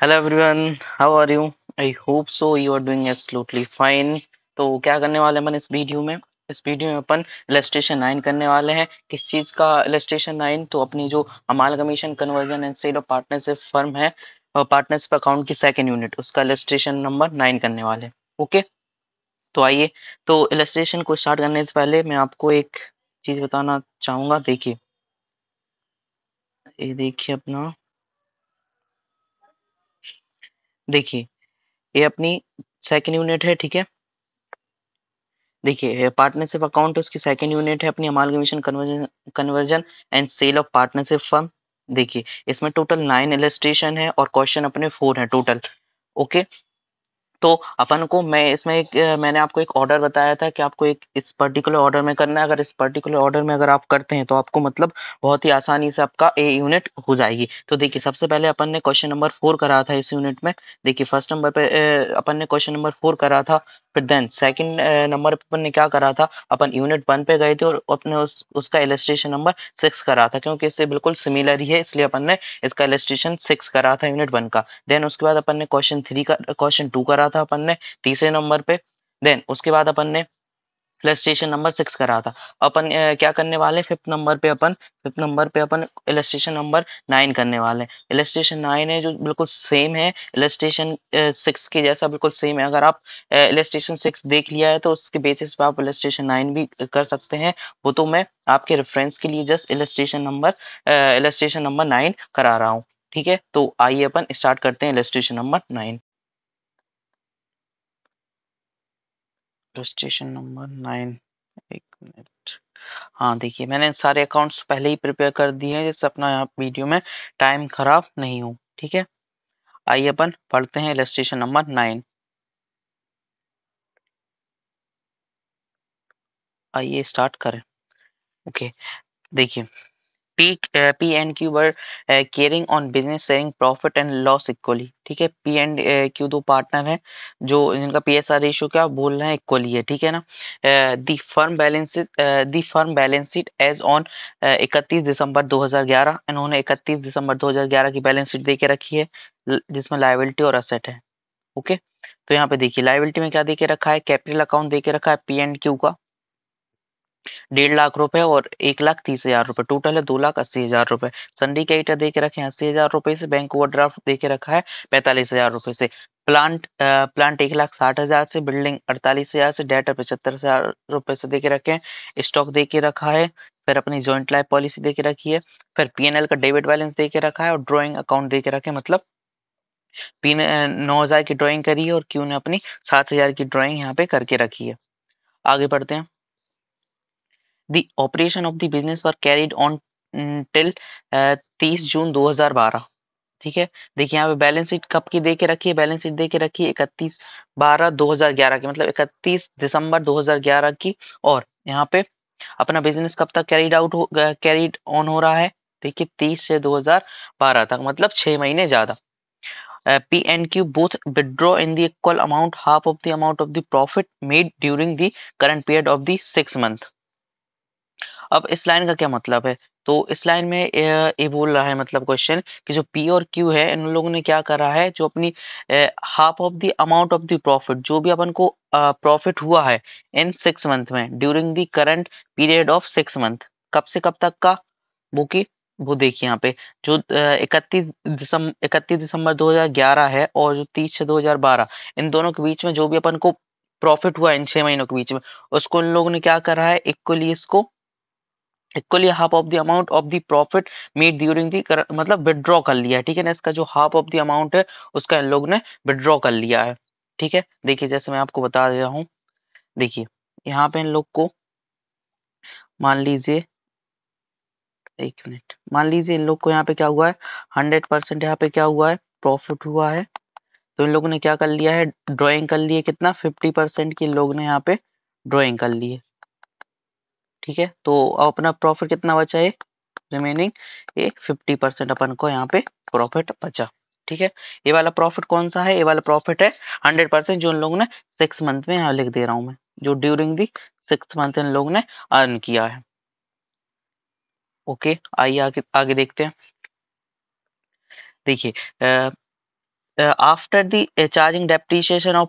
Hello everyone how are you I hope so you are doing absolutely fine तो क्या करने वाले हैं अपन इस वीडियो में इस वीडियो में अपन इलस्ट्रेशन नाइन करने वाले हैं किस चीज़ का इलस्ट्रेशन नाइन तो अपनी जो amalgamation conversion and sale of partnership firm है पार्टनरशिप अकाउंट की सेकेंड यूनिट उसका इलस्ट्रेशन नंबर नाइन करने वाले ओके तो आइए तो इलस्ट्रेशन को स्टार्ट करने से पहले मैं आपको एक चीज़ बताना चाहूँगा देखिए ये देखिए अपना देखिए ये अपनी सेकेंड यूनिट है ठीक है देखिए पार्टनरशिप अकाउंट उसकी सेकेंड यूनिट है अपनी amalgamation conversion conversion and sale of partnership firm देखिए इसमें टोटल नाइन इलेस्ट्रेशन है और क्वेश्चन अपने फोर है टोटल ओके तो अपन को मैं इसमें एक मैंने आपको एक ऑर्डर बताया था कि आपको एक इस पर्टिकुलर ऑर्डर में करना है अगर इस पर्टिकुलर ऑर्डर में अगर आप करते हैं तो आपको मतलब बहुत ही आसानी से आपका ए यूनिट हो जाएगी तो देखिए सबसे पहले अपन ने क्वेश्चन नंबर फोर करा था इस यूनिट में देखिए फर्स्ट नंबर पर अपन ने क्वेश्चन नंबर फोर करा था फिर देन सेकेंड नंबर पर अपन ने क्या करा था अपन यूनिट वन पे गए थे और अपने उस, उसका एलिस्ट्रेशन नंबर सिक्स करा था क्योंकि इससे बिल्कुल सिमिलर ही है इसलिए अपन ने इसका एलिस्ट्रेशन सिक्स करा था यूनिट वन का देन उसके बाद अपन ने क्वेश्चन थ्री का क्वेश्चन टू करा करा था अपन ने तीसरे नंबर पे देन उसके बाद अपन ने इलस्ट्रेशन नंबर सिक्स करा था अपन क्या करने वाले फिफ्थ नंबर पे अपन फिफ्थ नंबर पे अपन इलस्ट्रेशन नंबर नाइन करने वाले हैं इलस्ट्रेशन नाइन है जो बिल्कुल सेम है इलस्ट्रेशन सिक्स के जैसा बिल्कुल सेम है अगर आप इलस्ट्रेशन सिक्स देख लिया है तो उसके बेसिस पे आप इलस्ट्रेशन नाइन भी कर सकते हैं वो तो मैं आपके रेफरेंस के लिए just illustration number illustration number nine करा रहा हूँ ठीक है तो आइए अपन स्टार्ट करते हैं illustration number nine station number nine एक मिनट हाँ देखिए मैंने सारे अकाउंट्स पहले ही प्रिपेयर कर दिए हैं जिससे अपना यहाँ वीडियो में टाइम खराब नहीं हो ठीक है आइए अपन पढ़ते हैं इलस्ट्रेशन नंबर नाइन आइए स्टार्ट करें ओके देखिए P P and Q were carrying on business sharing profit and loss equally ठीक है पी एंड क्यू दो पार्टनर हैं जो जिनका पी एस आर रेशियो क्या बोल रहे हैं इक्वली है ठीक है ना the firm balance the firm balance sheet as on इकतीस दिसंबर 2011 इन्होंने 31 दिसंबर 2011 की बैलेंस शीट दे के रखी है जिसमें लाइबिलिटी और असेट है ओके तो यहाँ पे देखिए लाइबिलिटी में क्या दे के रखा है कैपिटल अकाउंट दे के रखा है पी एंड क्यू का डेढ़ लाख रुपए और एक लाख तीस हजार रुपए टोटल है दो लाख अस्सी हजार रुपए संडिकेट दे के रखे अस्सी हजार रुपए से बैंक ओवरड्राफ्ट दे के रखा है पैंतालीस हजार रुपए से प्लांट प्लांट एक लाख साठ हजार से बिल्डिंग अड़तालीस हजार से डेटर पचहत्तर हजार रुपए से दे के रखे हैं स्टॉक दे के रखा है फिर अपनी ज्वाइंट लाइफ पॉलिसी दे के रखी है फिर पीएनएल का डेबिट बैलेंस दे के रखा है और ड्रॉइंग अकाउंट दे के रखे मतलब नौ हजार की ड्रॉइंग करी है और क्यू ने अपनी सात हजार की ड्रॉइंग यहाँ पे करके रखी है आगे बढ़ते हैं The operation of the business were carried on mm, till uh, 30 June 2012 ठीक है देखिए यहाँ पे बैलेंस शीट कब की दे रखी है बैलेंस शीट दे के रखी है इकतीस बारह दो हजार ग्यारह की मतलब इकतीस दिसंबर दो हजार ग्यारह की और यहाँ पे अपना बिजनेस कब तक कैरिड आउट कैरीड ऑन हो रहा है देखिए तीस से दो हजार बारह तक मतलब छह महीने ज्यादा P and Q both withdraw in the equal amount half of the amount of the profit made during the current period of this six month अब इस लाइन का क्या मतलब है तो इस लाइन में ये, बोल रहा है मतलब क्वेश्चन कि जो पी और क्यू है इन लोगों ने क्या करा है जो अपनी half of the amount of the profit जो भी अपन को प्रॉफिट हुआ है इन सिक्स मंथ में during the current period of six month कब से कब तक का वो की वो देखिए यहाँ पे जो इकतीस दिसंबर दो दिसंबर 2011 है और जो तीस हजार बारह इन दोनों के बीच में जो भी अपन को प्रॉफिट हुआ इन छह महीनों के बीच में उसको इन लोगों ने क्या करा है इक्वली इसको equally half of the amount of the profit made during the मतलब विड्रॉ कर लिया है ठीक है ना इसका जो हाफ ऑफ द अमाउंट है उसका इन लोग ने विड्रॉ कर लिया है ठीक है देखिए जैसे मैं आपको बता रहा हूँ देखिए यहाँ पे इन लोग को मान लीजिए एक मिनट मान लीजिए इन लोग को यहाँ पे क्या हुआ है हंड्रेड परसेंट यहाँ पे क्या हुआ है प्रॉफिट हुआ है तो इन लोगों ने क्या कर लिया है ड्रॉइंग कर लिया कितना फिफ्टी परसेंट की इन लोग ने यहाँ पे ड्रॉइंग कर ली है ठीक है तो अपना प्रॉफिट कितना बचा एक रिमेनिंग एक फिफ्टी परसेंट अपन को यहाँ पे प्रॉफिट बचा ठीक है ये वाला प्रॉफिट कौन सा है ये वाला प्रॉफिट है हंड्रेड परसेंट जो उन लोगों ने सिक्स मंथ में यहाँ लिख दे रहा हूँ मैं जो ड्यूरिंग दी सिक्स मंथ इन लोगों ने अर्न किया है ओके आइए आगे आगे देखते हैं देखिए after the charging depreciation of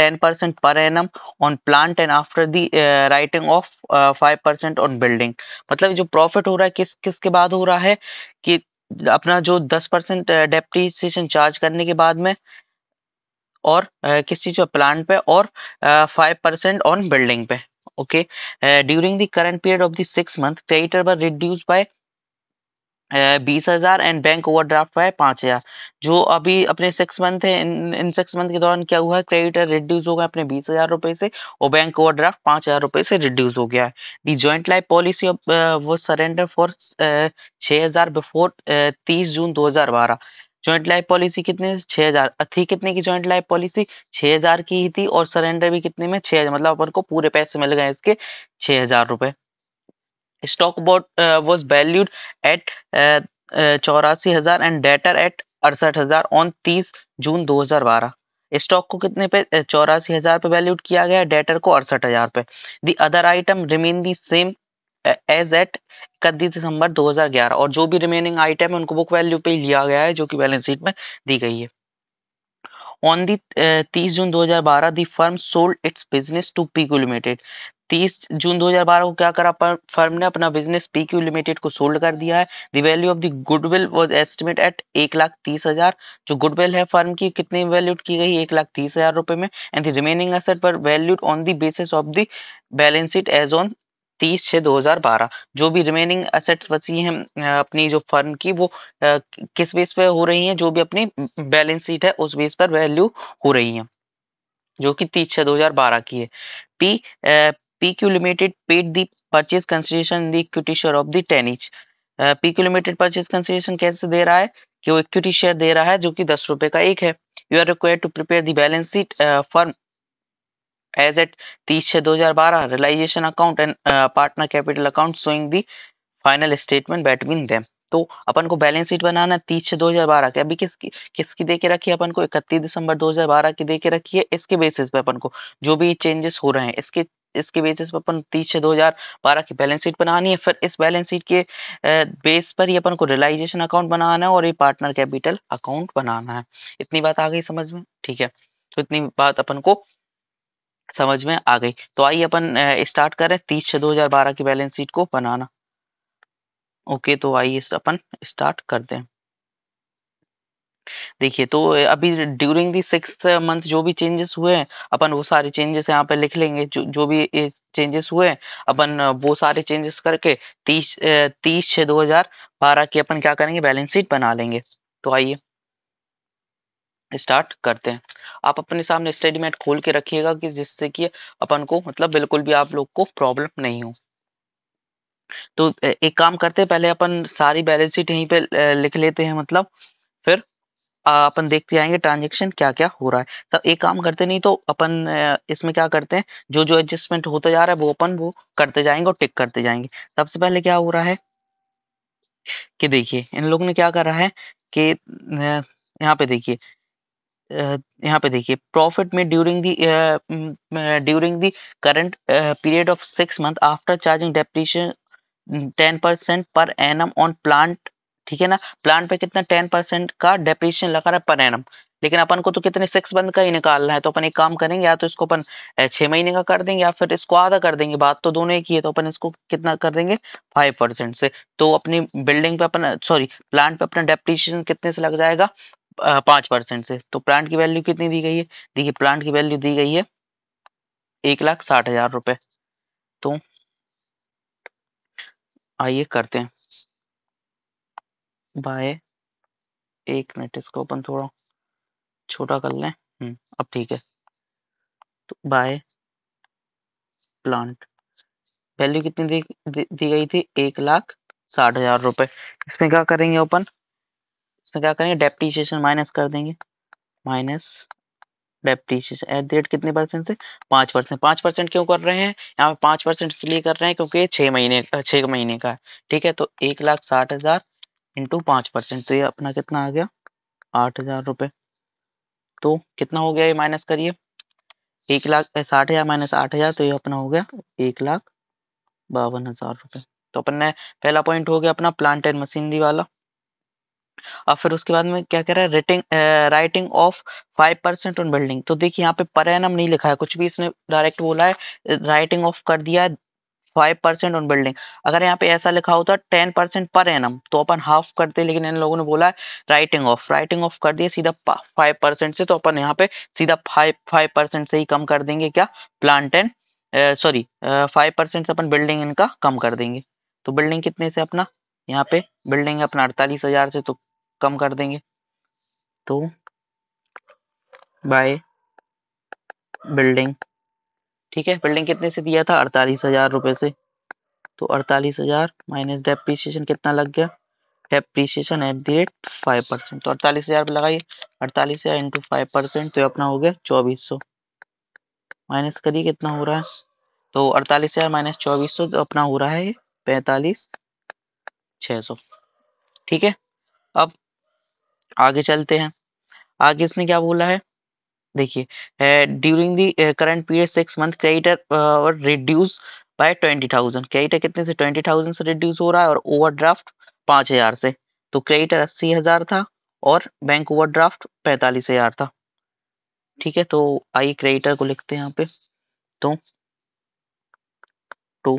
10% per annum on plant and after the uh, writing of uh, 5% on building मतलब जो profit हो रहा है किस किसके बाद हो रहा है कि अपना जो 10% परसेंट डेप्टीसेशन चार्ज करने के बाद में और uh, किस चीज पे प्लांट पे और फाइव परसेंट ऑन बिल्डिंग पे okay during the current period of this six month creditor reduce by बीस हजार एंड बैंक ओवरड्राफ्ट हुआ है पांच हजार जो अभी अपने सिक्स मंथ है इन इन सिक्स मंथ के दौरान क्या हुआ है क्रेडिटर रिड्यूस हो गया अपने बीस हजार रुपए से और बैंक ओवर ड्राफ्ट पांच हजार रुपए से रिड्यूस हो गया है दी ज्वाइंट लाइफ पॉलिसी वो सरेंडर फॉर छह हजार बिफोर तीस जून दो हजार बारह ज्वाइंट लाइफ पॉलिसी कितने छह हजार थी कितने की ज्वाइंट लाइफ पॉलिसी छह हजार की ही थी और सरेंडर भी कितने में हजार मतलब अपन को पूरे पैसे मिल गए इसके छह हजार रुपए stock वॉज वैल्यूड एट चौरासी हजार एंड डेटर एट अड़सठ हजार ऑन तीस जून दो हजार बारह स्टॉक को कितने पे uh, चौरासी हजार पे वैल्यूड किया गया डेटर को अड़सठ हजार पे the other item remain the same as at इकतीस दिसंबर 2011 और जो भी रिमेनिंग आइटम है उनको बुक वैल्यू पे लिया गया है जो कि बैलेंस शीट में दी गई है ऑन दी uh, तीस जून 2012 the firm sold its business to PQ limited 30 जून 2012 को क्या करा फर्म ने अपना बिजनेस पीक्यू लिमिटेड को सोल्ड कर दिया है the value of the goodwill was estimate at एक लाख तीस हजार जो गुडविल है फर्म की कितनी वैल्यूड की गई एक लाख तीस हजार रुपए में एंड द रिमेनिंग असर पर valued on the basis of the balance sheet as on तीस छः दो हजार बारह जो भी रिमेनिंग असेट्स बची हैं अपनी जो फर्म की वो किस बेस पे हो रही हैं जो भी अपनी बैलेंस शीट है उस बेस पर वैल्यू हो रही हैं जो कि तीस छः दो हजार बारह की है P P Q limited paid the purchase consideration the equity share of the ten each P Q limited purchase consideration कैसे दे रहा है कि वो इक्विटी शेयर दे रहा है जो कि दस रुपए का एक है you are required to prepare the balance sheet firm as at तीस छः दो हजार बारह realisation account and partner capital account showing the final statement between them तो अपन को बैलेंस शीट बनाना तीस छः दो हजार बारह के अभी किसकी किसकी दे के रखी है अपन को इकतीस दिसंबर दो हजार बारह की दे के रखी है इसके बेसिस पे अपन को जो भी चेंजेस हो रहे हैं इसके इसके बेसिस पे अपन तीस छः दो हजार बारह की बैलेंस शीट बनानी है फिर इस बैलेंस शीट के बेस uh, पर ही अपन को रिलाइजेशन अकाउंट बनाना है और ये पार्टनर कैपिटल अकाउंट बनाना है इतनी बात आ गई समझ में ठीक है तो इतनी बात अपन को समझ में आ गई तो आइए अपन स्टार्ट करें तीस छः बारह की बैलेंस शीट को बनाना ओके तो आइए अपन स्टार्ट करते हैं देखिए तो अभी ड्यूरिंग दी सिक्स मंथ जो भी चेंजेस हुए हैं अपन वो सारे चेंजेस यहाँ पे लिख लेंगे जो जो भी चेंजेस हुए हैं अपन वो सारे चेंजेस करके तीस तीस छः दो हजार बारह की अपन क्या करेंगे बैलेंस शीट बना लेंगे तो आइए स्टार्ट करते हैं आप अपने सामने स्टडी मैट खोल के रखिएगा कि जिससे कि अपन को मतलब बिल्कुल भी आप लोग को प्रॉब्लम नहीं हो तो एक काम करते हैं पहले अपन सारी बैलेंस शीट यहीं पे लिख लेते हैं मतलब फिर अपन देखते आएंगे ट्रांजेक्शन क्या क्या हो रहा है तब एक काम करते नहीं तो अपन इसमें क्या करते हैं जो जो एडजस्टमेंट होता जा रहा है वो अपन वो करते जाएंगे और टिक करते जाएंगे सबसे पहले क्या हो रहा है कि देखिए इन लोगों ने क्या कर रहा है कि यहाँ पे देखिए यहाँ पे देखिए प्रॉफिट में during the during the current period of six month after charging depreciation ten percent per annum on plant ठीक है ना प्लांट पे कितना टेन परसेंट का डेप्रीशन लगा रहा है पर एनम लेकिन अपन को तो कितने सिक्स मंथ का ही निकालना है तो अपन एक काम करेंगे या तो इसको अपन छह महीने का कर देंगे या फिर इसको आधा कर देंगे बात तो दोनों एक ही है तो अपन इसको कितना कर देंगे फाइव परसेंट से तो अपनी बिल्डिंग पे अपन सॉरी प्लांट पे अपना डेप्रीशन कितने से लग जाएगा पांच परसेंट से तो प्लांट की वैल्यू कितनी दी गई है देखिए प्लांट की वैल्यू दी गई है एक लाख साठ हजार रुपए तो आइए करते हैं बाय एक मिनट इसको अपन थोड़ा छोटा कर लें हम्म, अब ठीक है तो बाय प्लांट वैल्यू कितनी दी, दी, दी गई थी एक लाख साठ हजार रुपए इसमें क्या करेंगे अपन इसमें क्या करेंगे डेप्टीशिएशन माइनस कर देंगे minus depreciation at the rate कितने परसेंट से पाँच परसेंट पाँच परसेंट क्यों कर रहे हैं यहाँ पे पाँच परसेंट इसलिए कर रहे हैं क्योंकि छः महीने छः महीने का है ठीक है तो एक लाख साठ हज़ार इंटू पाँच परसेंट तो ये अपना कितना आ गया आठ हज़ार रुपये तो कितना हो गया ये माइनस करिए एक लाख साठ हज़ार माइनस आठ हज़ार तो ये अपना हो गया एक लाख बावन हज़ार रुपये तो अपन ने पहला पॉइंट हो गया अपना प्लांट एंड मशीनरी वाला और फिर उसके बाद में क्या कह रहा है writing writing of five percent on building तो देखिए यहाँ पे पर एनम नहीं लिखा है कुछ भी इसने डायरेक्ट बोला है राइटिंग ऑफ कर दिया है फाइव परसेंट ऑन बिल्डिंग अगर यहाँ पे ऐसा लिखा होता टेन परसेंट पर एनम तो अपन हाफ करते लेकिन इन लोगों ने बोला है राइटिंग ऑफ राइटिंग ऑफ कर दिया सीधा फाइव परसेंट से तो अपन यहाँ पे सीधा फाइव फाइव परसेंट से ही कम कर देंगे क्या plant and sorry five percent से अपन बिल्डिंग इनका कम कर देंगे तो बिल्डिंग कितने से अपना यहाँ पे बिल्डिंग अपना अड़तालीस हजार से तो कम कर देंगे तो बाय बिल्डिंग ठीक है बिल्डिंग कितने से दिया था अड़तालीस हजार रुपये से तो अड़तालीस हजार माइनस डेप्रीसिएशन कितना लग गया depreciation at the rate five percent तो अड़तालीस हजार लगाइए अड़तालीस हजार इंटू फाइव परसेंट तो अपना हो गया चौबीस सौ माइनस करिए कितना हो रहा है तो अड़तालीस हजार माइनस चौबीस सौ तो अपना हो रहा है पैंतालीस छः सौ ठीक है अब आगे चलते हैं आगे इसने क्या बोला है देखिए during the current period six month creditor reduce by twenty thousand creditor कितने से ट्वेंटी थाउजेंड से रिड्यूस हो रहा है और ओवरड्राफ्ट पाँच हजार से तो क्रेडिटर अस्सी हजार था और बैंक ओवरड्राफ्ट पैंतालीस हजार था ठीक है तो आइए क्रेडिटर को लिखते हैं यहाँ पे तो टू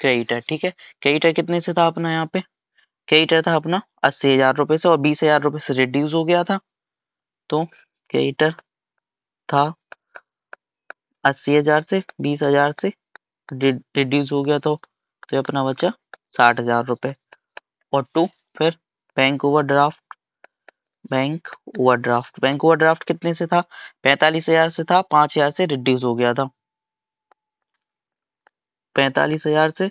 क्रेडिटर ठीक है क्रेडिटर कितने से था अपना यहाँ पे क्या हीटर था अपना अस्सी हजार रुपये से और बीस हजार रुपये से रिड्यूस हो गया था तो क्या हीटर था अस्सी हजार से बीस हजार से रिड्यूस हो गया तो तो अपना बचा साठ हजार रुपये और टू फिर bank overdraft bank overdraft bank overdraft कितने से था पैंतालीस हजार से था पांच हजार से रिड्यूस हो गया था पैंतालीस हजार से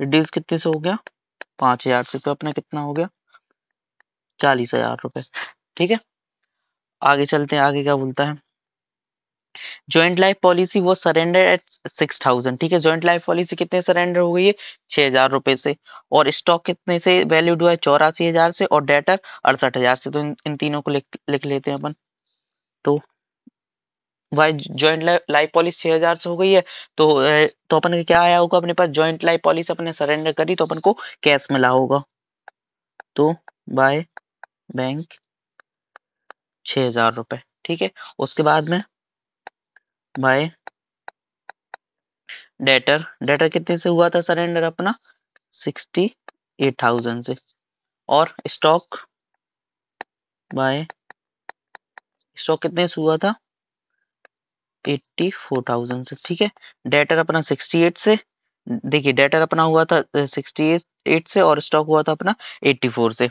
रिड्यूस कितने से हो गया पांच हजार से तो अपना कितना हो गया चालीस हजार रुपए ठीक है आगे चलते हैं आगे क्या बोलता है ज्वाइंट लाइफ पॉलिसी वो सरेंडर एट सिक्स थाउजेंड ठीक है ज्वाइंट लाइफ पॉलिसी कितने सरेंडर हो गई है छह हजार रुपए से और स्टॉक कितने से वैल्यूड हुआ है चौरासी हजार से और डेटर अड़सठ हजार से तो इन, इन तीनों को लिख लिख लेते हैं अपन तो भाई ज्वाइंट लाइफ पॉलिसी छह हजार से हो गई है तो तो अपन के क्या आया होगा अपने पास ज्वाइंट लाइफ पॉलिसी अपने सरेंडर करी तो अपन को कैश मिला होगा तो बाय बैंक छह हजार रुपए ठीक है उसके बाद में बाय डेटर डेटर कितने से हुआ था सरेंडर अपना सिक्सटी एट थाउजेंड से और स्टॉक बाय स्टॉक कितने से हुआ था एट्टी फोर थाउजेंड से ठीक है डेटर अपना सिक्सटी एट से देखिए डेटर अपना हुआ था सिक्सटी एट से और स्टॉक हुआ था अपना एट्टी फोर से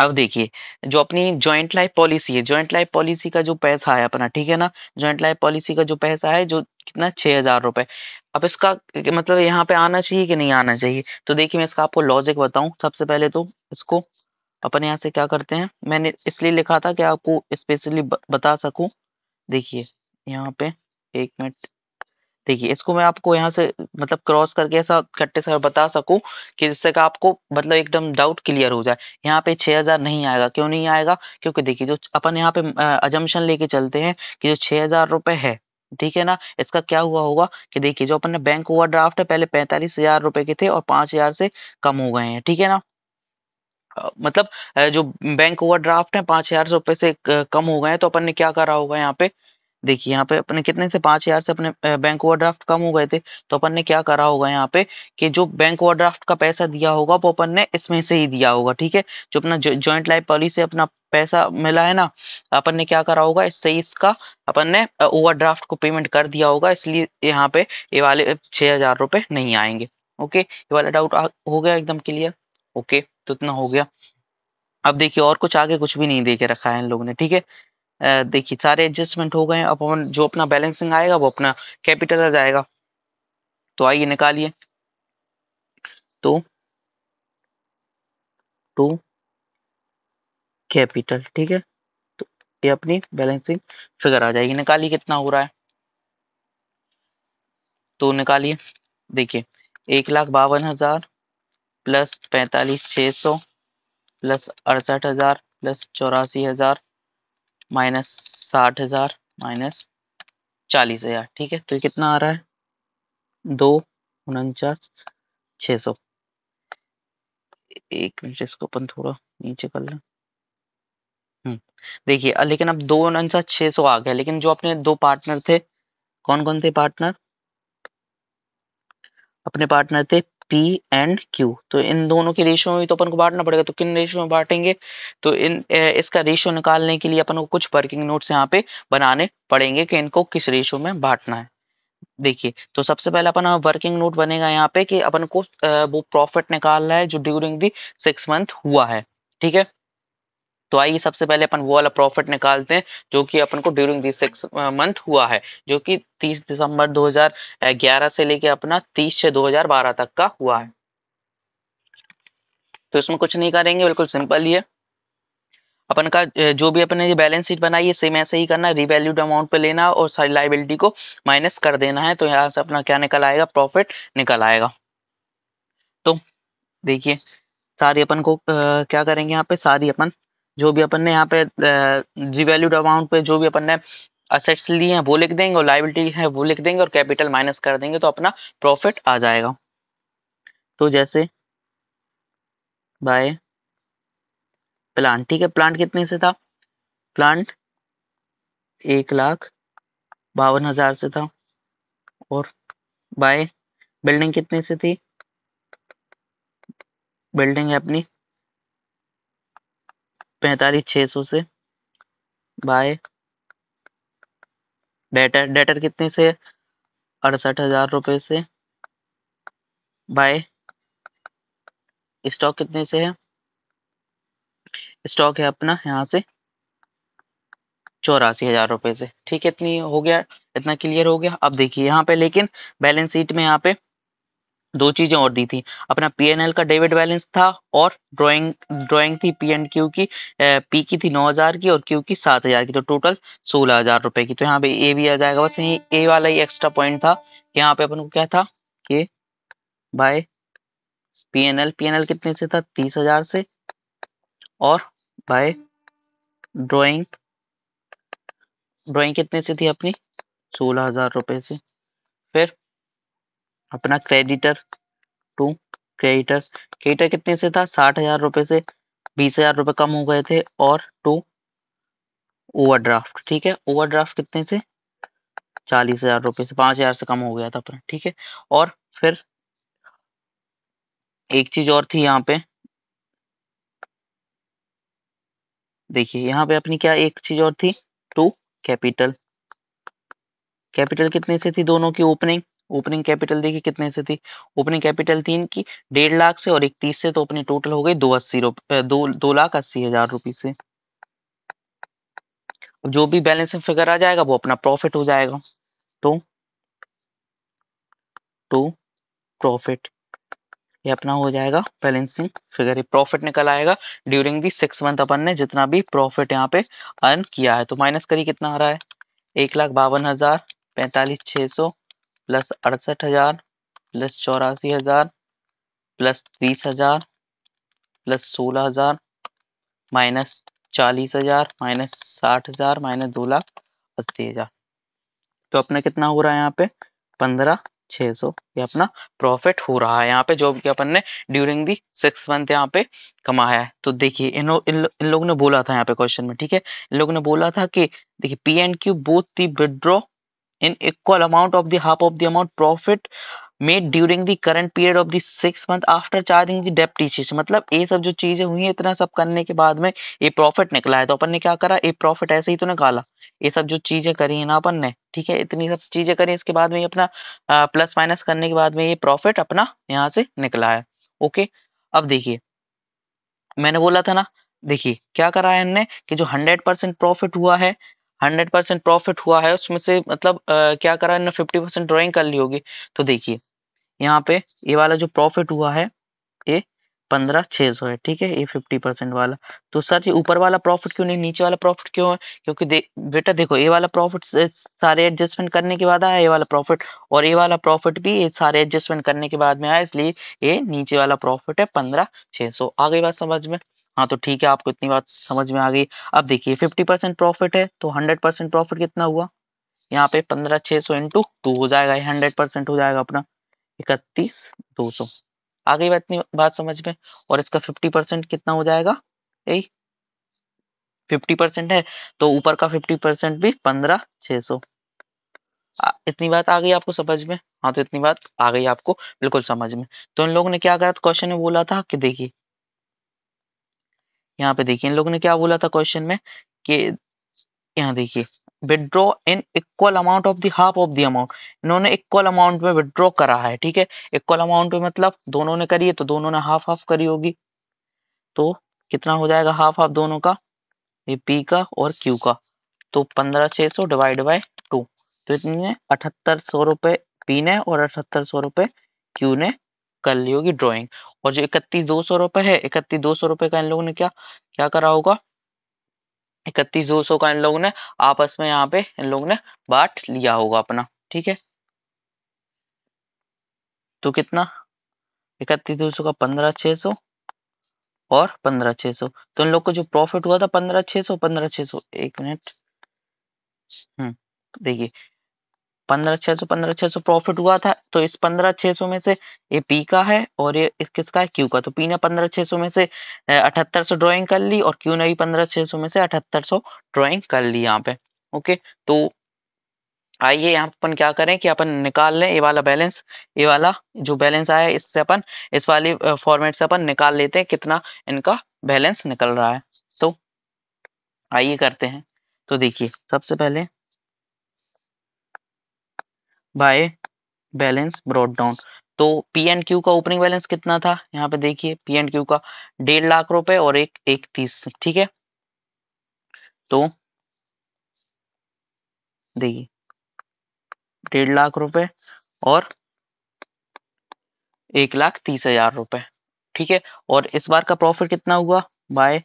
अब देखिए जो अपनी ज्वाइंट लाइफ पॉलिसी है ज्वाइंट लाइफ पॉलिसी का जो पैसा है अपना ठीक है ना ज्वाइंट लाइफ पॉलिसी का जो पैसा है जो कितना छह हजार रुपए अब इसका मतलब यहाँ पे आना चाहिए कि नहीं आना चाहिए तो देखिए मैं इसका आपको लॉजिक बताऊं सबसे पहले तो इसको अपन यहाँ से क्या करते हैं मैंने इसलिए लिखा था कि आपको स्पेशली बता सकूं देखिए यहाँ पे एक मिनट देखिए इसको मैं आपको यहाँ से मतलब क्रॉस करके ऐसा कट्टे से बता सकूं कि जिससे कि आपको मतलब एकदम डाउट क्लियर हो जाए यहाँ पे 6000 नहीं आएगा क्यों नहीं आएगा क्योंकि देखिए जो अपन यहाँ पे अजम्पन लेके चलते हैं कि जो छह हजार है ठीक है ना इसका क्या हुआ होगा कि देखिए जो अपन ने बैंक ओवर ड्राफ्ट है पहले पैंतालीस हजार रुपए के थे और पांच हजार से कम हो गए हैं ठीक है ना मतलब जो बैंक ओवरड्राफ्ट है हजार रुपए से कम हो गए तो अपन ने क्या करा होगा यहाँ पे? देखिए यहाँ पे अपने कितने से पांच हजार से अपने बैंक बैंक ओवरड्राफ्ट कम हो गए थे, तो अपन ने क्या करा होगा यहाँ पे कि जो बैंक ओवरड्राफ्ट का पैसा दिया होगा वो अपन ने इसमें से ही दिया होगा, ठीक है? जो अपना ज्वाइंट जॉइंट लाइफ पॉलिसी अपना पैसा मिला है ना, अपन ने क्या करा होगा इससे ही इसका अपन ने ओवर ओवरड्राफ्ट को पेमेंट कर दिया होगा इसलिए यहाँ पे ये वाले हजार रुपए नहीं आएंगे ओके? ये वाला डाउट हो गया एकदम क्लियर? ओके तो इतना हो गया अब देखिए और कुछ आगे कुछ भी नहीं दे के रखा है इन लोगों ने ठीक है देखिए सारे एडजस्टमेंट हो गए अब अपन जो अपना बैलेंसिंग आएगा वो अपना कैपिटल आ जाएगा तो आइए निकालिए तो टू तो कैपिटल ठीक है तो ये अपनी बैलेंसिंग फिगर आ जाएगी निकालिए कितना हो रहा है तो निकालिए देखिए एक लाख बावन हजार प्लस पैंतालीस छः सौ प्लस अड़सठ हज़ार प्लस चौरासी हज़ार माइनस साठ हज़ार माइनस चालीस हज़ार ठीक है तो कितना आ रहा है दो उनचास छ सौ एक मिनट इसको अपन थोड़ा नीचे कर लें हम्म, देखिए लेकिन अब दो उनचास छः सौ आ गया लेकिन जो अपने दो पार्टनर थे कौन कौन थे पार्टनर अपने पार्टनर थे पी एंड क्यू तो इन दोनों के रेशियो में तो अपन को बांटना पड़ेगा तो किन रेशियो में बांटेंगे तो इन इसका रेशियो निकालने के लिए अपन को कुछ वर्किंग नोट्स यहाँ पे बनाने पड़ेंगे कि इनको किस रेशियो में बांटना है देखिए तो सबसे पहले अपन वर्किंग नोट बनेगा यहाँ पे कि अपन को वो प्रॉफिट निकालना है जो ड्यूरिंग दी सिक्स मंथ हुआ है ठीक है तो आइए सबसे पहले अपन वो वाला प्रॉफिट निकालते हैं जो कि अपन को ड्यूरिंग दिस सिक्स मंथ हुआ है जो कि 30 दिसंबर 2011 से लेके अपना 30 से 2012 तक का हुआ है तो इसमें कुछ नहीं करेंगे बिल्कुल सिंपल ही है अपन का जो भी अपने ये बैलेंस शीट बनाई है सेम ऐसे ही करना रिवैल्यूड अमाउंट पे लेना और सारी लाइबिलिटी को माइनस कर देना है तो यहाँ से अपना क्या निकल आएगा प्रॉफिट निकल आएगा तो देखिए सारी अपन को आ, क्या करेंगे यहाँ पे सारी अपन जो भी अपन ने यहाँ पे वैल्यूड अमाउंट पे जो भी अपन ने असेट्स लिए हैं वो लिख देंगे और लाइबिलिटी है वो लिख देंगे और कैपिटल माइनस कर देंगे तो अपना प्रॉफिट आ जाएगा तो जैसे बाय प्लांट ठीक है प्लांट कितने से था प्लांट एक लाख बावन हजार से था और बाय बिल्डिंग कितने से थी बिल्डिंग है अपनी पैंतालीस छः सौ से बाय डेटर डेटर कितने से अड़सठ हजार रुपये से बाय स्टॉक कितने से है स्टॉक है अपना यहाँ से चौरासी हजार रुपये से ठीक है इतनी हो गया इतना क्लियर हो गया अब देखिए यहाँ पे लेकिन बैलेंस शीट में यहाँ पे दो चीजें और दी थी अपना पी एन एल का डेबिट बैलेंस था और ड्रॉइंग ड्रॉइंग थी पी एंड क्यू की पी की थी नौ हजार की और क्यू की सात हजार की तो टोटल सोलह हजार रुपए की तो यहाँ पे ए भी आ जाएगा बस यही ए वाला ही एक्स्ट्रा पॉइंट था यहाँ पे अपन को क्या था कि by P N L P N L कितने से था तीस हजार से और बाय ड्रॉइंग ड्रॉइंग कितने से थी अपनी सोलह हजार रुपए से फिर अपना क्रेडिटर टू क्रेडिटर क्रेडिटर कितने से था साठ हजार रुपये से बीस हजार रुपये कम हो गए थे और टू ओवरड्राफ्ट ठीक है ओवरड्राफ्ट कितने से चालीस हजार रुपये से पांच हजार से कम हो गया था अपना ठीक है और फिर एक चीज और थी यहाँ पे देखिए यहाँ पे अपनी क्या एक चीज और थी टू कैपिटल कैपिटल कितने से थी दोनों की ओपनिंग ओपनिंग कैपिटल देखिए कितने से थी ओपनिंग कैपिटल थी इनकी डेढ़ लाख से और इकतीस से तो अपनी टोटल हो गई दो अस्सी दो दो लाख अस्सी हजार रुपये से जो भी बैलेंसिंग फिगर आ जाएगा वो अपना प्रॉफिट हो जाएगा तो टू तो प्रॉफिट ये अपना हो जाएगा बैलेंसिंग फिगर ये प्रॉफिट निकल आएगा ड्यूरिंग दी सिक्स मंथ अपन ने जितना भी प्रॉफिट यहाँ पे अर्न किया है तो माइनस करिए कितना आ रहा है एक लाख बावन हजार पैंतालीस छह सौ प्लस अड़सठ हजार प्लस चौरासी हजार प्लस तीस हजार प्लस सोलह हजार माइनस चालीस हजार माइनस साठ हजार माइनस दो लाख अस्सी हजार तो अपना कितना हो रहा है यहाँ पे पंद्रह छः सौ ये अपना प्रॉफिट हो रहा है यहाँ पे जो कि अपन ने ड्यूरिंग दी सिक्स मंथ यहाँ पे कमाया है तो देखिए इन इन, इन लोगों ने बोला था यहाँ पे क्वेश्चन में ठीक है इन लोगों ने बोला था कि देखिए P and Q both the withdraw in equal amount of the half of the amount profit made during the current period of the six month after charging the depreciation मतलब ये सब जो चीजें हुई है इतना सब करने के बाद में ये प्रॉफिट निकला है तो अपन ने क्या करा ये प्रॉफिट ऐसे ही तो निकाला ये सब जो चीजें करी है ना अपन ने ठीक है इतनी सब चीजें करी इसके बाद में ये अपना आ, प्लस माइनस करने के बाद में ये प्रॉफिट अपना यहाँ से निकला है ओके अब देखिए मैंने बोला था ना देखिए क्या करा है हमने कि जो हंड्रेड परसेंट प्रॉफिट हुआ है हंड्रेड परसेंट प्रॉफिट हुआ है उसमें से मतलब आ, क्या करा है फिफ्टी परसेंट ड्रॉइंग कर ली होगी तो देखिए यहाँ पे ये वाला जो प्रॉफिट हुआ है ये पंद्रह छः सौ है ठीक है ये फिफ्टी परसेंट वाला तो सर ये ऊपर वाला प्रॉफिट क्यों नहीं नीचे वाला प्रॉफिट क्यों है क्योंकि दे, बेटा देखो ये वाला प्रॉफिट सारे एडजस्टमेंट करने के बाद आया ये वाला प्रॉफिट और ये वाला प्रॉफिट भी ये सारे एडजस्टमेंट करने के बाद में आया इसलिए ये नीचे वाला प्रॉफिट है पंद्रह छः सौ आगे बात समझ में हाँ तो ठीक है आपको इतनी बात समझ में आ गई अब देखिए फिफ्टी परसेंट प्रॉफिट है तो हंड्रेड परसेंट प्रॉफिट कितना हुआ यहाँ पे पंद्रह छह सौ इंटू टू हो जाएगा हंड्रेड परसेंट हो जाएगा अपना इकतीस दो सौ आ गई बात इतनी बात समझ में और इसका फिफ्टी परसेंट कितना हो जाएगा यही फिफ्टी परसेंट है तो ऊपर का फिफ्टी परसेंट भी पंद्रह छह सौ इतनी बात आ गई आपको समझ में हाँ तो इतनी बात आ गई आपको बिल्कुल समझ में तो इन लोगों ने क्या करा क्वेश्चन में बोला था कि देखिए यहाँ पे देखिए इन लोगों ने क्या बोला था क्वेश्चन में कि यहाँ देखिए withdraw in equal amount of the half of the amount इन्होंने इक्वल अमाउंट में विदड्रॉ करा है ठीक है इक्वल अमाउंट में मतलब दोनों ने करी है तो दोनों ने हाफ हाफ करी होगी तो कितना हो जाएगा हाफ हाफ दोनों का ये पी का और क्यू का तो पंद्रह छः सौ डिवाइड बाई टू तो इतने अठहत्तर सौ रुपये पी ने और अठहत्तर सौ रुपये क्यू ने कर ली होगी ड्रॉइंग और जो इकतीस दो सौ रुपए है इकतीस दो सौ रुपए का इन लोगों ने क्या क्या करा होगा इकतीस दो सौ का इन लोगों ने आपस में यहाँ पे इन लोगों ने बांट लिया होगा अपना ठीक है तो कितना इकतीस दो सौ का पंद्रह छह सौ और पंद्रह छह सौ तो इन लोग को जो प्रॉफिट हुआ था पंद्रह छह सौ पंद्रह छह सौ एक मिनट हम्म देखिए पंद्रह छह सौ पंद्रह छह सौ प्रॉफिट हुआ था तो इस पंद्रह छह सौ में से ये पी का है और ये किसका है क्यू का तो पी ने पंद्रह छह सौ में से अठहत्तर सौ ड्रॉइंग कर ली और क्यू ने भी पंद्रह छह सौ में से अठहत्तर सौ ड्रॉइंग कर ली यहाँ पे ओके तो आइए यहाँ अपन क्या करें कि अपन निकाल लें ये वाला बैलेंस ये वाला जो बैलेंस आया है इससे अपन इस वाली फॉर्मेट से अपन निकाल लेते हैं कितना इनका बैलेंस निकल रहा है तो आइए करते हैं तो देखिए सबसे पहले बाय बैलेंस ब्रॉड डाउन तो पी एंड क्यू का ओपनिंग बैलेंस कितना था यहाँ पे देखिए पी एंड क्यू का डेढ़ लाख रुपए और एक एक तीस ठीक है तो देखिए डेढ़ लाख रुपए और एक लाख तीस हजार रुपए ठीक है और इस बार का प्रॉफिट कितना हुआ बाय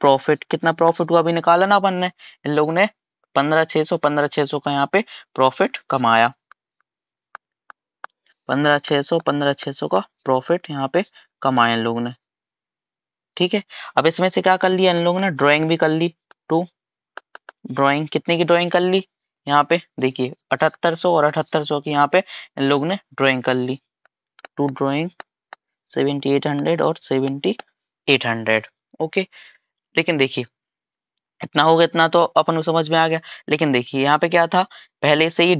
प्रॉफिट कितना प्रॉफिट हुआ अभी निकाला ना अपन ने इन लोगों ने पंद्रह छह सौ पंद्रह छह सौ का यहाँ पे प्रॉफिट कमाया पंद्रह छः सौ पंद्रह छः सौ का प्रॉफिट यहाँ पे कमाए इन लोगों ने ठीक है अब इसमें से क्या कर लिया इन लोगों ने ड्राइंग भी कर ली टू ड्राइंग कितने की ड्राइंग कर ली यहाँ पे देखिए अठहत्तर सौ और अठहत्तर सौ की यहाँ पे इन लोगों ने ड्राइंग कर ली to drawing seventy eight hundred और सेवेंटी एट हंड्रेड ओके लेकिन देखिए इतना हो गया इतना तो अपन को समझ में आ गया लेकिन देखिए यहाँ पे क्या था पहले से ही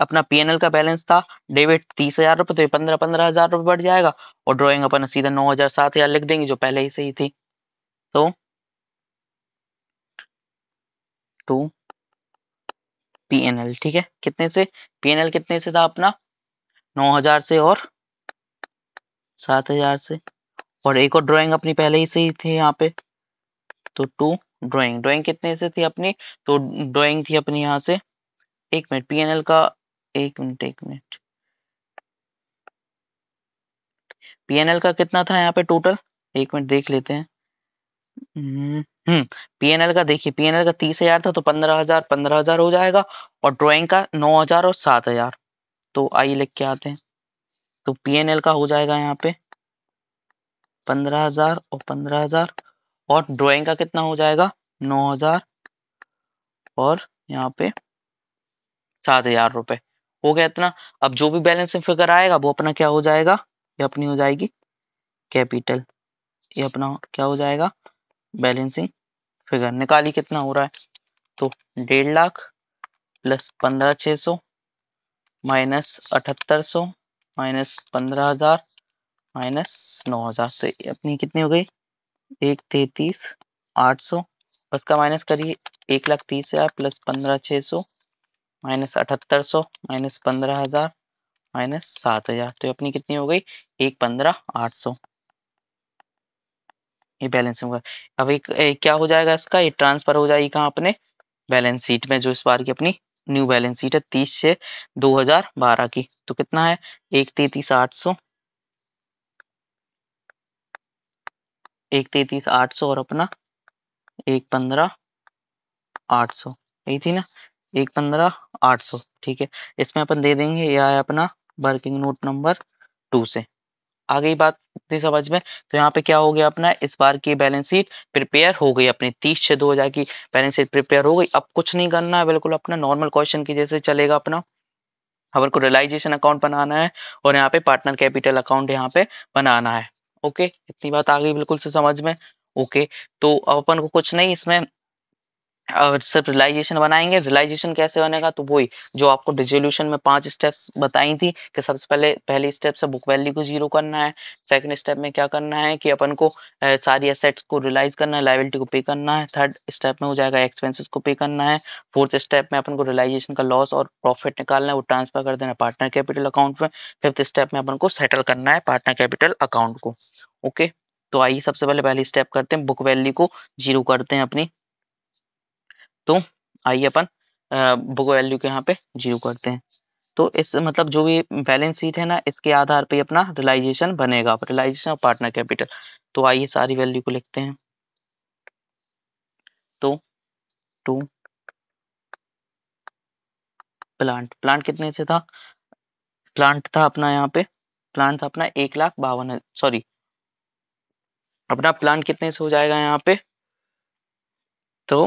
अपना पीएनएल का बैलेंस था डेबिट तीस हजार रुपये तो ये पंद्रह पंद्रह हजार रुपये बढ़ जाएगा और ड्राइंग अपन सीधा नौ हजार सात हजार लिख देंगे जो पहले ही से ही थी तो टू पी ठीक है कितने से पी कितने से था अपना नौ हजार से और सात हजार से और एक और ड्रॉइंग अपनी पहले ही से ही थी यहाँ पे तो टू ड्राइंग ड्राइंग कितने से थी अपनी तो ड्राइंग थी अपनी यहाँ से एक मिनट पीएनएल का एक मिनट एक मिनट पीएनएल का कितना था यहाँ पे टोटल एक मिनट देख लेते हैं हम्म पीएनएल हम्म। का देखिए पीएनएल का तीस हजार था तो पंद्रह हजार पंद्रह हजार हो जाएगा और ड्राइंग का नौ हजार और सात हजार तो आई लिख के आते हैं तो पीएनएल का हो जाएगा यहाँ पे पंद्रह हजार और पंद्रह हजार और ड्राइंग का कितना हो जाएगा नौ हजार और यहाँ पे सात हजार रुपये हो गया इतना अब जो भी बैलेंस फिगर आएगा वो अपना क्या हो जाएगा ये अपनी हो जाएगी कैपिटल ये अपना क्या हो जाएगा बैलेंसिंग फिगर निकाली कितना हो रहा है तो डेढ़ लाख प्लस पंद्रह छ सौ माइनस अठहत्तर सौ माइनस पंद्रह हजार माइनस नौ हजार तो अपनी कितनी हो गई एक तैतीस आठ सौ उसका माइनस करिए एक लाख तीस हज़ार प्लस पंद्रह छः सौ माइनस अठहत्तर सौ माइनस पंद्रह हज़ार माइनस सात हज़ार तो अपनी कितनी हो गई एक पंद्रह आठ सौ ये बैलेंस होगा अब एक, एक क्या हो जाएगा इसका ये ट्रांसफ़र हो जाएगी कहाँ अपने बैलेंस शीट में जो इस बार की अपनी न्यू बैलेंस शीट है तीस छः दो हज़ार बारह की तो कितना है एक तैतीस आठ सौ एक तैतीस आठ सौ और अपना एक पंद्रह आठ सौ यही थी ना एक पंद्रह आठ सौ ठीक है इसमें अपन दे देंगे यह है अपना वर्किंग नोट नंबर टू से आ गई बात इतनी समझ में तो यहाँ पे क्या हो गया अपना इस बार की बैलेंस शीट प्रिपेयर हो गई अपनी तीस छः दो हजार की बैलेंस शीट प्रिपेयर हो गई अब कुछ नहीं करना है बिल्कुल अपना नॉर्मल क्वेश्चन की जैसे चलेगा अपना हमारे को रिलाइजेशन अकाउंट बनाना है और यहाँ पे पार्टनर कैपिटल अकाउंट यहाँ पे बनाना है ओके इतनी बात आ गई बिल्कुल से समझ में ओके तो अपन को कुछ नहीं इसमें सिर्फ रिलाइजेशन बनाएंगे रिलाइजेशन कैसे बनेगा तो वही जो आपको डिजोल्यूशन में पांच स्टेप्स बताई थी कि सबसे पहले पहले स्टेप से बुक वैल्यू को जीरो करना है सेकंड स्टेप में क्या करना है कि अपन को सारी एसेट्स को रिलाइज करना है लाइबिलिटी को पे करना है थर्ड स्टेप में हो जाएगा एक्सपेंसिस को पे करना है फोर्थ स्टेप में अपन को रिलाइजेशन का लॉस और प्रॉफिट निकालना है वो ट्रांसफर कर देना है पार्टनर कैपिटल अकाउंट में फिफ्थ स्टेप में अपन को सेटल करना है पार्टनर कैपिटल अकाउंट को ओके तो आइए सबसे पहले पहले स्टेप करते हैं बुक वैल्यू को जीरो करते हैं अपनी तो आइए अपन बुक वैल्यू के यहाँ पे जीरो करते हैं तो इस मतलब जो भी बैलेंस शीट है ना इसके आधार पे अपना रिलाइजेशन बनेगा रिलाइजेशन और पार्टनर कैपिटल तो आइए सारी वैल्यू को लिखते हैं तो टू प्लांट प्लांट कितने से था प्लांट था अपना यहाँ पे प्लांट था अपना एक लाख बावन सॉरी अपना प्लांट कितने से हो जाएगा यहाँ पे तो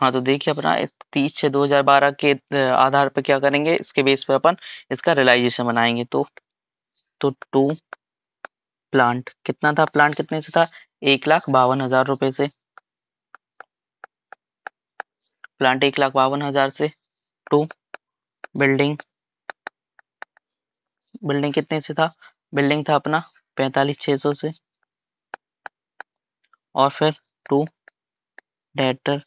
हाँ तो देखिए अपना इस दो हजार बारह के आधार पर क्या करेंगे इसके बेस पर अपन इसका रियलाइजेशन बनाएंगे तो तो टू प्लांट कितना था प्लांट कितने से था एक लाख बावन हजार रुपये से प्लांट एक लाख बावन हजार से टू बिल्डिंग बिल्डिंग कितने से था बिल्डिंग था अपना पैंतालीस छः सौ से और फिर टू डेटर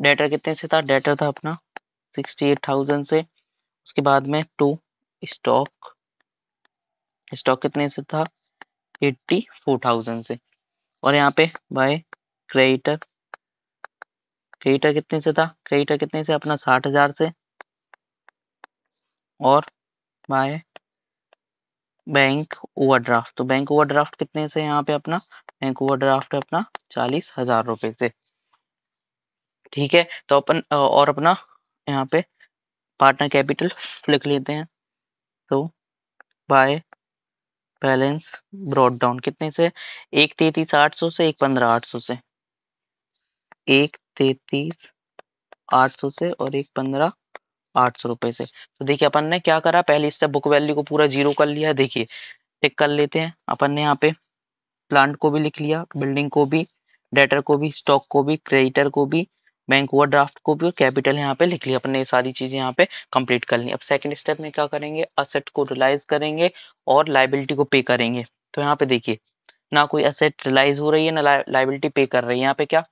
डेटर कितने से था डेटर था अपना सिक्सटी एट थाउजेंड से उसके बाद में टू स्टॉक स्टॉक कितने से था एट्टी फोर थाउजेंड से और यहाँ पे बाय क्रेडिटर क्रेडिटर कितने से था क्रेडिटर कितने से अपना साठ हजार से और बाय बैंक ओवरड्राफ्ट तो बैंक ओवरड्राफ्ट कितने से यहाँ पे अपना बैंक ओवरड्राफ्ट है अपना चालीस हजार रुपए से ठीक है तो अपन और अपना यहाँ पे पार्टनर कैपिटल लिख लेते हैं तो बाय बैलेंस ब्रॉड डाउन कितने से एक तैतीस आठ सौ से एक पंद्रह आठ सौ से एक तैतीस आठ सौ से और एक पंद्रह आठ सौ रुपए से तो देखिए अपन ने क्या करा पहले इस बुक वैल्यू को पूरा जीरो कर लिया देखिए टिक कर लेते हैं अपन ने यहाँ पे प्लांट को भी लिख लिया बिल्डिंग को भी डेटर को भी स्टॉक को भी क्रेडिटर को भी बैंक ड्राफ्ट को भी और कैपिटल यहाँ पे लिख लिया अपने ये सारी चीजें यहाँ पे कंप्लीट कर ली अब सेकंड स्टेप में क्या करेंगे असेट को रिलाइज करेंगे और लाइबिलिटी को पे करेंगे तो यहाँ पे देखिए ना कोई असेट रिलाइज हो रही है ना लाइबिलिटी पे कर रही है यहाँ पे क्या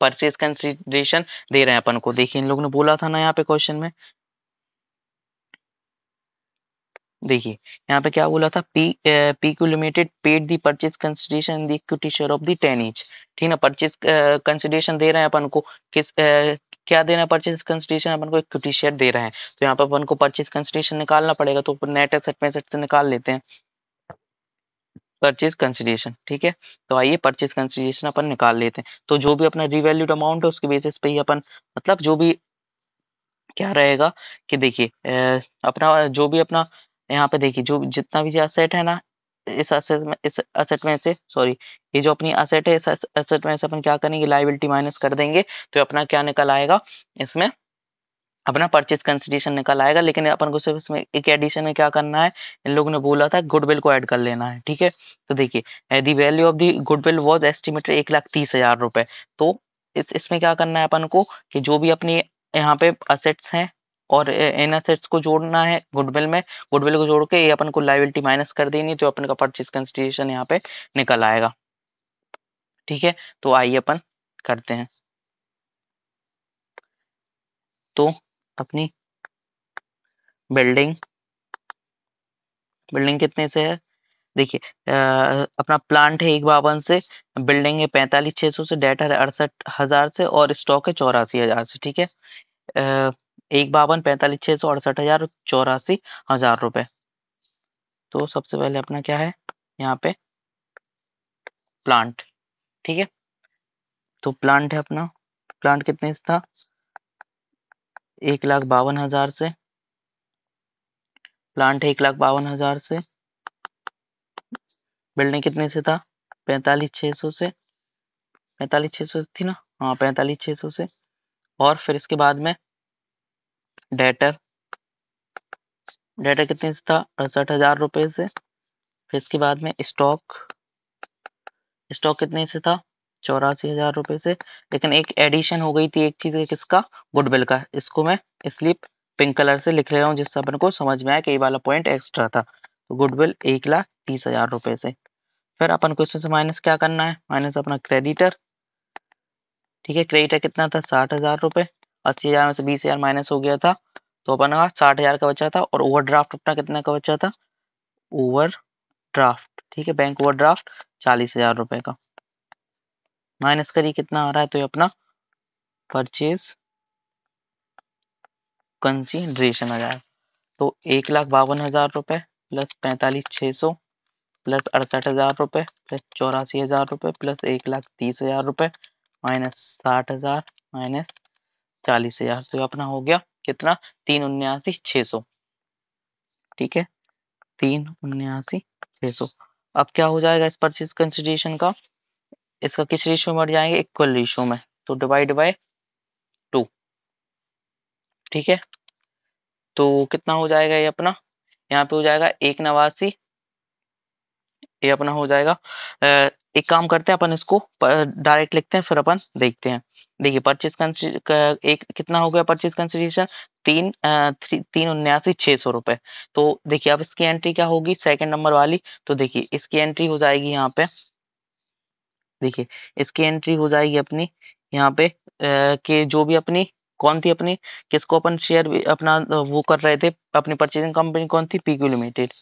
परचेज कंसिडरेशन दे रहे हैं अपन को देखिए इन लोगों ने बोला था ना यहाँ पे क्वेश्चन में देखिए यहाँ पे क्या बोला था P P Q limited paid the purchase consideration the equity share of the ten each ठीक ना परचेज कंसिडरेशन दे रहे हैं अपन को किस uh, क्या देना परचेज कंसिडरेशन अपन को इक्विटी शेयर दे रहे हैं तो यहाँ पर अपन को परचेज कंसिडरेशन निकालना पड़ेगा तो नेट एसेट में से निकाल लेते हैं परचेज कंसिडरेशन ठीक है तो आइए परचेज कंसिडरेशन अपन निकाल लेते हैं तो जो भी अपना रिवेल्यूड अमाउंट है उसके बेसिस पे ही अपन मतलब जो भी क्या रहेगा कि देखिए अपना जो भी अपना यहाँ पे देखिए जो जितना भी असेट है ना इस असेट में इस असेट में से सॉरी ये जो अपनी असेट है इस असेट में से अपन क्या करेंगे लाइबिलिटी माइनस कर देंगे तो अपना क्या निकल आएगा इसमें अपना परचेज कंसिडेशन निकल आएगा लेकिन अपन को सिर्फ इसमें एक एडिशन में क्या करना है इन लोगों ने बोला था गुडविल को ऐड कर लेना है ठीक है तो देखिए the value of the goodwill was estimated एक लाख तीस हजार रुपए तो इस इसमें क्या करना है अपन को कि जो भी अपनी यहाँ पे असेट्स हैं और इन असेट्स को जोड़ना है गुडविल में गुडविल को जोड़ के ये अपन को लाइबिलिटी माइनस कर देनी है जो अपन का परचेज कंसिडरेशन यहाँ पे निकल आएगा ठीक है तो आइए अपन करते हैं तो अपनी बिल्डिंग बिल्डिंग कितने से है देखिए अपना प्लांट है एक बावन से बिल्डिंग है पैंतालीस छह सौ से डेटर है अड़सठ हज़ार से और स्टॉक है चौरासी हज़ार से ठीक है एक बावन पैंतालीस छह सौ अड़सठ हजार चौरासी हजार रुपए तो सबसे पहले अपना क्या है यहाँ पे प्लांट ठीक है तो प्लांट है अपना प्लांट कितने से था एक लाख बावन हजार से प्लांट है एक लाख बावन हजार से बिल्डिंग कितने से था पैंतालीस छह सौ से पैंतालीस छह सौ थी ना हाँ पैंतालीस छह सौ से और फिर इसके बाद में डेटर डेटर कितने से था अड़सठ हजार रुपये से फिर इसके बाद में स्टॉक स्टॉक कितने से था चौरासी हजार रुपये से लेकिन एक एडिशन हो गई थी एक चीज एक इसका गुडविल का इसको मैं इसलिए पिंक कलर से लिख रहा हूँ जिससे अपन को समझ में आया कि ये वाला पॉइंट एक्स्ट्रा था तो गुडविल एक लाख तीस हजार रुपये से फिर अपन को इसमें से माइनस क्या करना है माइनस अपना क्रेडिटर ठीक है क्रेडिटर कितना था साठ हजार रुपये अस्सी हजार में से बीस हजार माइनस हो गया था तो अपन का साठ हजार का बचा था और ओवर ड्राफ्ट अपना कितना का बचा था ओवर ड्राफ्ट ठीक है बैंक ओवर ड्राफ्ट चालीस हजार रुपए का माइनस करिए कितना आ रहा है तो ये अपना परचेज कंसीडरेशन आ जाए तो एक लाख बावन हजार रुपए प्लस पैंतालीस छह सौ प्लस अड़सठ हजार रुपए प्लस चौरासी हजार रुपए प्लस एक लाख तीस हजार रुपए माइनस साठ हजार माइनस चालीस हजार तो अपना हो गया कितना तीन उन्यासी छह सौ ठीक है तीन उन्यासी छह सौ अब क्या हो जाएगा इस परचेज कंसिडरेशन का इसका किस रेशो में बढ़ जाएंगे इक्वल रेशो में तो डिवाइड बाय टू ठीक है तो कितना हो जाएगा ये अपना यहाँ पे हो जाएगा एक नवासी ये अपना हो जाएगा एक काम करते हैं अपन इसको डायरेक्ट लिखते हैं फिर अपन देखते हैं देखिए परचेज एक कितना हो गया परचेज कंसिडरेशन तीन तीन उन्यासी छह सौ रुपए तो देखिए अब इसकी एंट्री क्या होगी सेकंड नंबर वाली तो देखिए इसकी एंट्री हो जाएगी यहाँ पे देखिए इसकी एंट्री हो जाएगी अपनी यहाँ पे कि जो भी अपनी कौन थी अपनी किसको अपन शेयर अपना वो कर रहे थे अपनी परचेजिंग कंपनी कौन थी पीक्यू लिमिटेड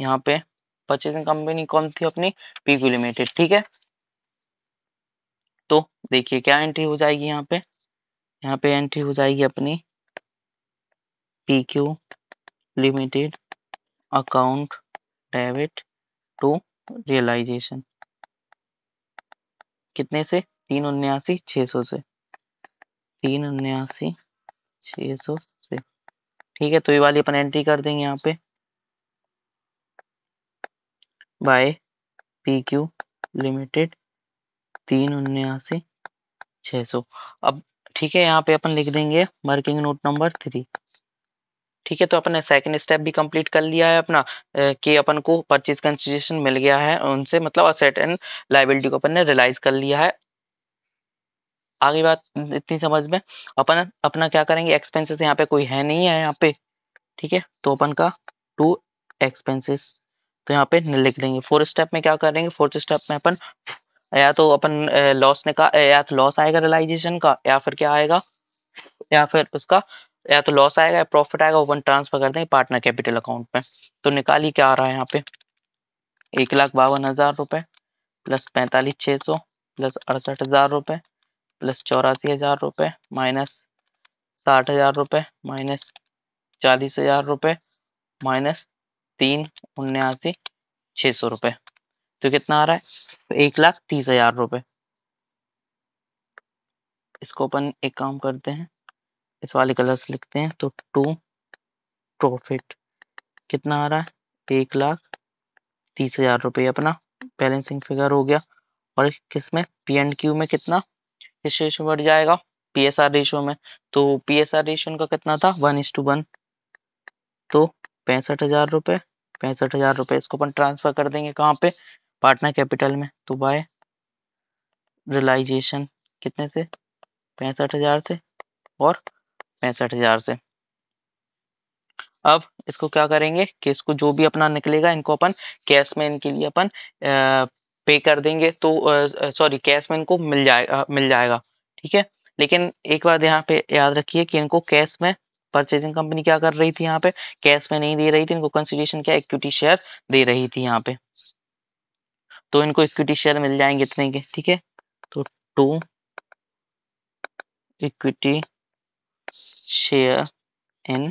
यहाँ पे परचेसिंग कंपनी कौन थी अपनी पीक्यू लिमिटेड ठीक है तो देखिए क्या एंट्री हो जाएगी यहाँ पे यहाँ पे एंट्री हो जाएगी अपनी PQ limited account debit to realisation कितने से तीन उन्यासी छ सौ से तीन उन्यासी छ सौ से ठीक है तो ये वाली अपन एंट्री कर देंगे यहाँ पे बाय पी क्यू लिमिटेड तीन उन्यासी छ सौ अब ठीक है यहाँ पे अपन लिख देंगे मार्किंग नोट नंबर थ्री ठीक है तो अपने सेकंड स्टेप भी कंप्लीट कर लिया है अपना कि अपन को परचेज कंसिडरेशन मिल गया है उनसे मतलब असेट एंड लाइबिलिटी को अपन ने रियलाइज कर लिया है आगे बात इतनी समझ में अपन अपना क्या करेंगे एक्सपेंसेस यहाँ पे कोई है नहीं है यहाँ पे ठीक है तो अपन का टू एक्सपेंसेस तो यहाँ पे लिख देंगे फोर्थ स्टेप में क्या करेंगे फोर्थ स्टेप में अपन या तो अपन लॉस निकाल या तो लॉस आएगा रियलाइजेशन का या फिर क्या आएगा या फिर उसका या तो लॉस आएगा या प्रॉफिट आएगा वो ट्रांसफर कर देंगे पार्टनर कैपिटल अकाउंट में तो निकालिए क्या आ रहा है यहाँ पे एक लाख बावन हजार रुपये प्लस पैंतालीस छः सौ प्लस अड़सठ हजार रुपये प्लस चौरासी हजार रुपये माइनस साठ हजार रुपये माइनस चालीस हजार रुपये माइनस तीन उन्यासी छः सौ रुपए तो कितना आ रहा है तो एक लाख तीस हजार रुपए इसको अपन एक काम करते हैं इस वाले कलर से लिखते हैं तो टू प्रॉफिट कितना आ रहा है एक लाख तीस हजार रुपये अपना बैलेंसिंग फिगर हो गया और किस में पी एंड क्यू में कितना किस रेशियो बढ़ जाएगा पी एस आर रेशो में तो पी एस आर रेशो का कितना था वन इस टू वन तो पैंसठ हजार रुपए पैंसठ हजार रुपए इसको अपन ट्रांसफर कर देंगे कहाँ पे पार्टनर कैपिटल में तो बाय रिलाइजेशन कितने से पैंसठ हजार से और पैंसठ हजार से अब इसको क्या करेंगे कि इसको जो भी अपना निकलेगा इनको अपन कैश में इनके लिए अपन पे कर देंगे तो सॉरी कैश में इनको मिल जाएगा मिल जाएगा ठीक है लेकिन एक बात यहाँ पे याद रखिए कि इनको कैश में परचेजिंग कंपनी क्या कर रही थी यहाँ पे कैश में नहीं दे रही थी इनको कंसिडेशन क्या इक्विटी शेयर दे रही थी यहाँ पे तो इनको इक्विटी शेयर मिल जाएंगे इतने के ठीक है तो to equity share in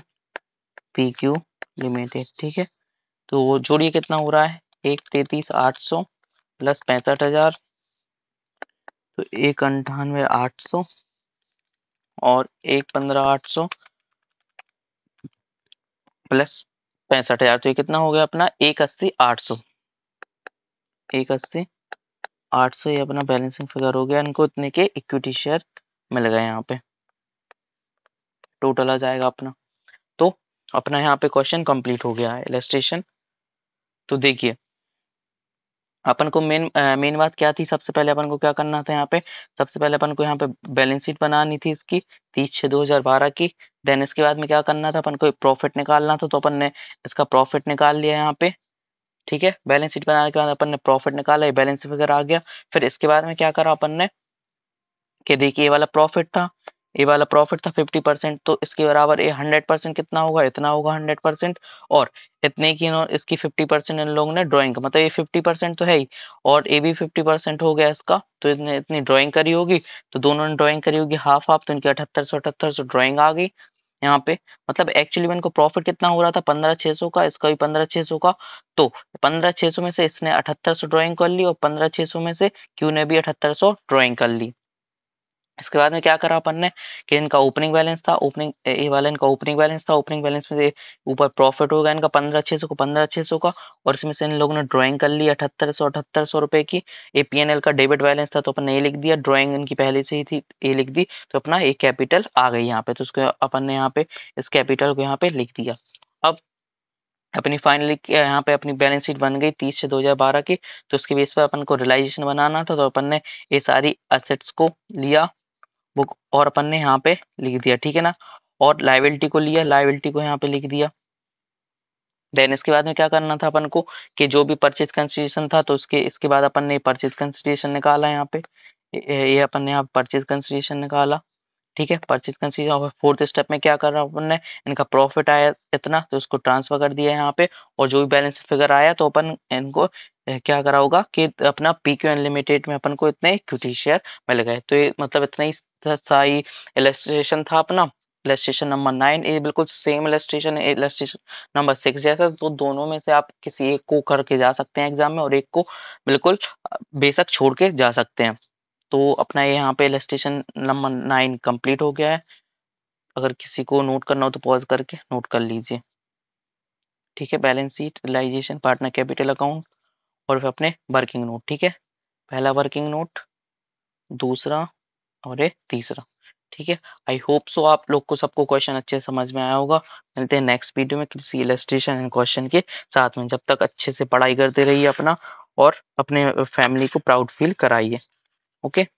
P Q limited ठीक है तो वो जोड़िए कितना हो रहा है एक तैतीस आठ सौ प्लस पैंसठ हजार तो एक अंठानवे आठ सौ और एक पंद्रह आठ सौ प्लस पैंसठ हजार तो ये कितना हो गया अपना एक अस्सी आठ सौ एक अस्सी आठ सौ ये अपना बैलेंसिंग फिगर हो गया इनको इतने के इक्विटी शेयर मिल गए यहाँ पे टोटल आ जाएगा अपना तो अपना यहाँ पे क्वेश्चन कंप्लीट हो गया है इलेस्ट्रेशन तो देखिए अपन को मेन मेन बात क्या थी सबसे पहले अपन को क्या करना था यहाँ पे सबसे पहले अपन को यहाँ पे बैलेंस शीट बनानी थी इसकी तीस छः दो हजार बारह की देन इसके बाद में क्या करना था अपन को प्रॉफिट निकालना था तो अपन ने इसका प्रॉफिट निकाल लिया यहाँ पे ठीक है बैलेंस शीट बनाने के बाद अपन ने प्रॉफिट निकाला बैलेंस फिगर आ गया फिर इसके बाद में क्या करा अपन ने कि देखिए ये वाला प्रॉफिट था ये वाला प्रॉफिट था 50 परसेंट तो इसके बराबर ये 100 परसेंट कितना होगा इतना होगा 100 परसेंट और इतने की इसकी 50 परसेंट इन लोगों ने ड्राइंग मतलब ये 50 परसेंट तो है ही और ये भी 50 परसेंट हो गया इसका तो इतने इतनी ड्राइंग करी होगी तो दोनों ने ड्राइंग करी होगी हाफ हाफ तो इनकी अठहत्तर सौ अठहत्तर सौ ड्राॅइंग आ गई यहाँ पे मतलब एक्चुअली में इनको प्रॉफिट कितना हो रहा था पंद्रह छः सौ का इसका भी पंद्रह छः सौ का तो पंद्रह छः सौ में से इसने अठहत्तर सौ ड्राॅइंग कर ली और पंद्रह छः सौ में से क्यू ने भी अठहत्तर सौ ड्राॅइंग कर ली इसके बाद में क्या करा अपन ने कि इनका ओपनिंग बैलेंस था ओपनिंग ए वाले इनका ओपनिंग बैलेंस था ओपनिंग बैलेंस में से ऊपर प्रॉफिट होगा इनका पंद्रह छह सौ का पंद्रह छह सौ का और इसमें से इन लोगों ने ड्राइंग कर ली अठहत्तर सौ अठहत्तर सौ रुपए की ए पी एन एल का डेबिट बैलेंस था तो अपन ने ये लिख दिया ड्रॉइंग इनकी पहले से ही थी ये लिख दी तो अपना एक कैपिटल आ गई यहाँ पे तो उसको अपन ने यहाँ पे इस कैपिटल को यहाँ पे लिख दिया अब अपनी फाइनली यहाँ पे अपनी बैलेंस शीट बन गई तीस से दो हजार बारह की तो उसके बेस पर अपन को रियलाइजेशन बनाना था तो अपन ने ये सारी असेट्स को लिया बुक और अपन ने यहाँ पे लिख दिया ठीक है ना और लाइबिलिटी को लिया लाइबिलिटी को यहाँ पे लिख दिया देन इसके बाद में क्या करना था अपन को कि जो भी परचेज कंसिडरेशन था तो उसके इसके बाद अपन ने परचेज कंसिडरेशन निकाला यहाँ पे ये अपन ने यहाँ परचेज कंसिडरेशन निकाला ठीक है परचेज कंसीजन और फोर्थ स्टेप में क्या कर रहा अपन ने इनका प्रॉफिट आया इतना तो उसको ट्रांसफर कर दिया है यहाँ पे और जो भी बैलेंस फिगर आया तो अपन इनको क्या करा होगा कि अपना पी क्यू अनलिमिटेड में अपन को इतने इक्विटी शेयर मिल गए तो ये मतलब इतना ही सही इलेस्ट्रेशन था अपना इलेस्ट्रेशन नंबर नाइन ये बिल्कुल same illustration illustration number six जैसा तो दोनों में से आप किसी एक को करके जा सकते हैं एग्जाम में और एक को बिल्कुल बेशक छोड़ के जा सकते हैं तो अपना यहाँ पे इलेस्टेशन नंबर नाइन कंप्लीट हो गया है अगर किसी को नोट करना हो तो पॉज करके नोट कर लीजिए ठीक है balance sheet realisation partner capital account और फिर अपने वर्किंग नोट ठीक है पहला वर्किंग नोट दूसरा और ये तीसरा ठीक है आई होप सो आप लोग को सबको क्वेश्चन अच्छे समझ में आया होगा मिलते हैं नेक्स्ट वीडियो में किसी इलेस्ट्रेशन एंड क्वेश्चन के साथ में जब तक अच्छे से पढ़ाई करते रहिए अपना और अपने फैमिली को प्राउड फील कराइए okay